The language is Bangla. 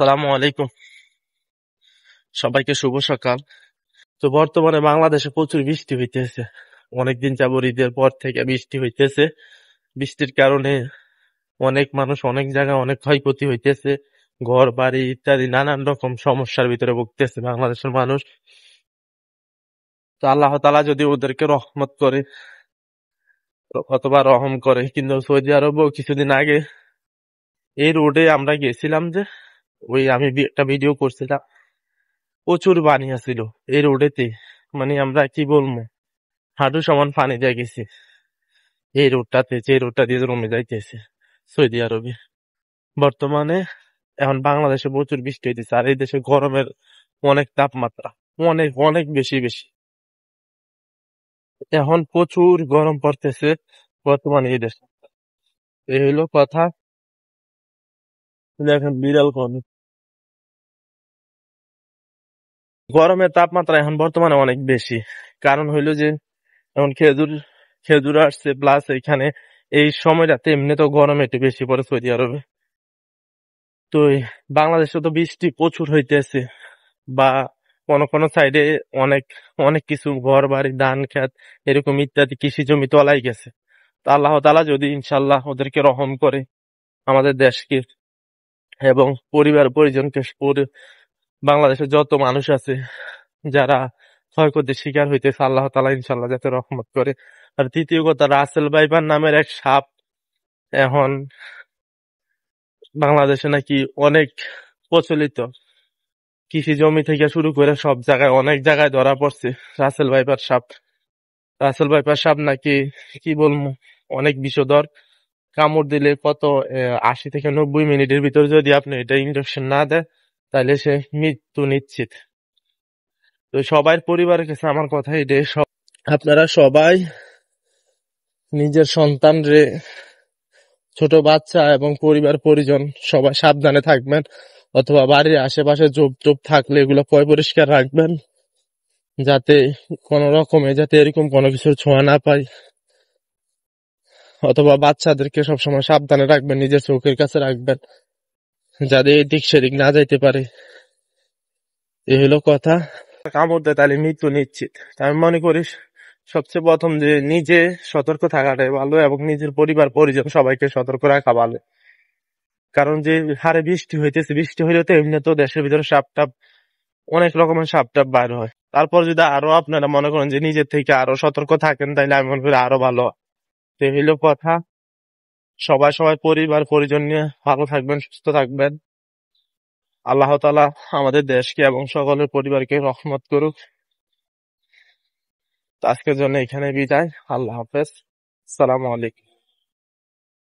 আসসালামু আলাইকুম সবাইকে শুভ সকাল তো বর্তমানে বাংলাদেশে প্রচুর বৃষ্টি হইতেছে অনেকদিন যাব ঈদের পর থেকে বৃষ্টি হইতেছে বৃষ্টির কারণে অনেক মানুষ অনেক জায়গায় অনেক ক্ষয়ক্ষতি হইতেছে ঘর বাড়ি ইত্যাদি নানান রকম সমস্যার ভিতরে ভুগতেছে বাংলাদেশের মানুষ তো আল্লাহ তালা যদি ওদেরকে রহমত করে অথবা রহম করে কিন্তু সৌদি আরবও কিছুদিন আগে এই রোডে আমরা গেছিলাম যে ওই আমি একটা ভিডিও করছিলাম প্রচুর পানি আছিল এই রোডেতে মানে আমরা কি বলবো হাঁটু সমান পানি দিয়ে গেছি এই রোডটাতে যে রোডটা দিয়ে জমে যাইতেছে সৌদি আরবে বর্তমানে এখন বাংলাদেশে প্রচুর বৃষ্টি হইতেছে আর এই দেশে গরমের অনেক তাপমাত্রা অনেক অনেক বেশি বেশি এখন প্রচুর গরম পড়তেছে বর্তমানে এই দেশে এই হইল কথা দেখেন বিড়াল কোন গরমের তাপমাত্রা এখন বর্তমানে অনেক বেশি কারণ হইলো যে এখন খেজুর খেজুর আসছে প্লাস এখানে এই সময়টাতে এমনি তো গরম একটু বেশি পড়ে সৌদি আরবে তো বাংলাদেশে তো বৃষ্টি প্রচুর হইতেছে বা কোনো কোনো সাইডে অনেক অনেক কিছু ঘর বাড়ি ধান খেত এরকম ইত্যাদি কৃষি জমি তলাই গেছে তা আল্লাহ তালা যদি ইনশাল্লাহ ওদেরকে রহম করে আমাদের দেশকে এবং পরিবার পরিজনকে বাংলাদেশে যত মানুষ আছে যারা ক্ষয়ক্ষতির শিকার হইতেছে আল্লাহ তালা ইনশাল্লাহ যাতে রহমত করে আর তৃতীয় কথা রাসেল বাইবার নামের এক সাপ এখন বাংলাদেশে নাকি অনেক প্রচলিত কৃষি জমি থেকে শুরু করে সব জায়গায় অনেক জায়গায় ধরা পড়ছে রাসেল বাইপার সাপ রাসেল ভাইপার সাপ নাকি কি বলবো অনেক বিষধর কামড় দিলে কত আশি থেকে নব্বই মিনিটের ভিতরে যদি আপনি এটা ইনজেকশন না দেয় তাহলে সে মৃত্যু নিশ্চিত তো সবাই পরিবারের কাছে আমার কথা এটাই সব আপনারা সবাই নিজের সন্তান রে ছোট বাচ্চা এবং পরিবার পরিজন সবাই সাবধানে থাকবেন অথবা বাড়ির আশেপাশে জোপ জোপ থাকলে এগুলো পয় পরিষ্কার রাখবেন যাতে কোনো রকমে যাতে এরকম কোনো কিছুর ছোঁয়া না পাই অথবা বাচ্চাদেরকে সবসময় সাবধানে রাখবেন নিজের চোখের কাছে রাখবেন যাদের এদিক সেদিক না যাইতে পারে এ হলো কথা কামড় দেয় তাহলে মৃত্যু নিশ্চিত আমি মনে করি সবচেয়ে প্রথম যে নিজে সতর্ক থাকাটাই ভালো এবং নিজের পরিবার পরিজন সবাইকে সতর্ক রাখা ভালো কারণ যে হারে বৃষ্টি হইতেছে বৃষ্টি হইলে তো এমনি তো দেশের ভিতরে সাপ টাপ অনেক রকমের সাপ টাপ বাইর হয় তারপর যদি আরো আপনারা মনে করেন যে নিজের থেকে আরো সতর্ক থাকেন তাহলে আমি মনে করি আরো ভালো হয় তো হইলো কথা সবাই সবাই পরিবার পরিজন নিয়ে ভালো থাকবেন সুস্থ থাকবেন আল্লাহ তালা আমাদের দেশকে এবং সকলের পরিবারকে রহমত করুক আজকের জন্য এখানে বিদায় আল্লাহ হাফেজ সালাম আলাইকুম